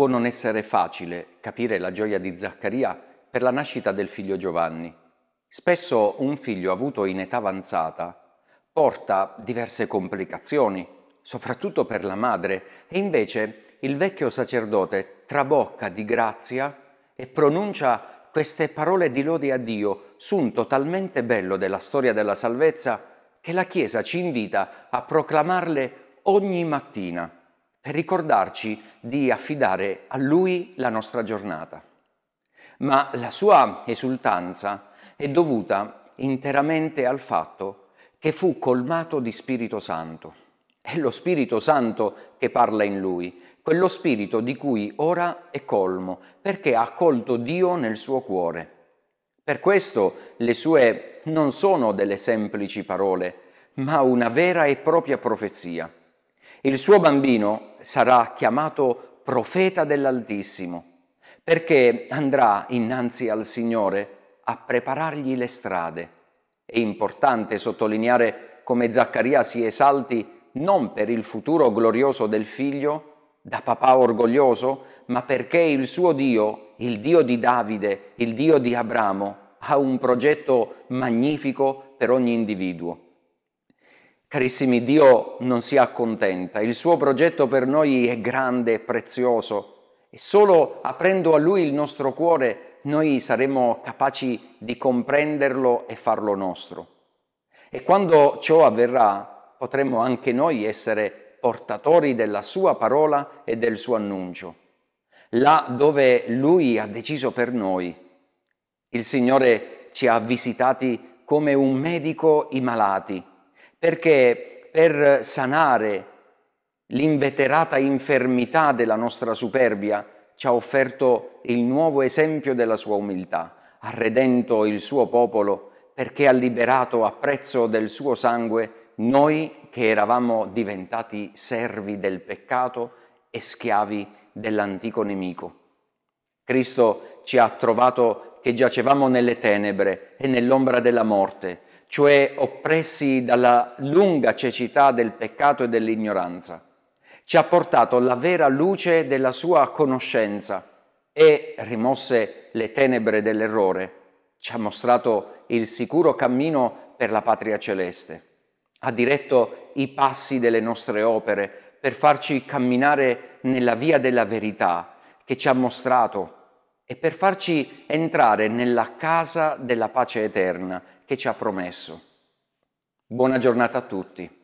Può non essere facile capire la gioia di Zaccaria per la nascita del figlio Giovanni. Spesso un figlio avuto in età avanzata porta diverse complicazioni, soprattutto per la madre, e invece il vecchio sacerdote trabocca di grazia e pronuncia queste parole di lode a Dio sunto talmente bello della storia della salvezza che la Chiesa ci invita a proclamarle ogni mattina per ricordarci di affidare a Lui la nostra giornata. Ma la sua esultanza è dovuta interamente al fatto che fu colmato di Spirito Santo. È lo Spirito Santo che parla in lui, quello Spirito di cui ora è colmo, perché ha accolto Dio nel suo cuore. Per questo le sue non sono delle semplici parole, ma una vera e propria profezia. Il suo bambino sarà chiamato profeta dell'Altissimo, perché andrà innanzi al Signore a preparargli le strade. È importante sottolineare come Zaccaria si esalti non per il futuro glorioso del figlio, da papà orgoglioso, ma perché il suo Dio, il Dio di Davide, il Dio di Abramo, ha un progetto magnifico per ogni individuo. Carissimi, Dio non si accontenta, il suo progetto per noi è grande e prezioso e solo aprendo a Lui il nostro cuore noi saremo capaci di comprenderlo e farlo nostro. E quando ciò avverrà potremo anche noi essere portatori della sua parola e del suo annuncio. Là dove Lui ha deciso per noi, il Signore ci ha visitati come un medico i malati perché per sanare l'inveterata infermità della nostra superbia ci ha offerto il nuovo esempio della sua umiltà, ha redento il suo popolo perché ha liberato a prezzo del suo sangue noi che eravamo diventati servi del peccato e schiavi dell'antico nemico. Cristo ci ha trovato che giacevamo nelle tenebre e nell'ombra della morte cioè oppressi dalla lunga cecità del peccato e dell'ignoranza. Ci ha portato la vera luce della sua conoscenza e rimosse le tenebre dell'errore. Ci ha mostrato il sicuro cammino per la patria celeste. Ha diretto i passi delle nostre opere per farci camminare nella via della verità che ci ha mostrato e per farci entrare nella casa della pace eterna che ci ha promesso. Buona giornata a tutti.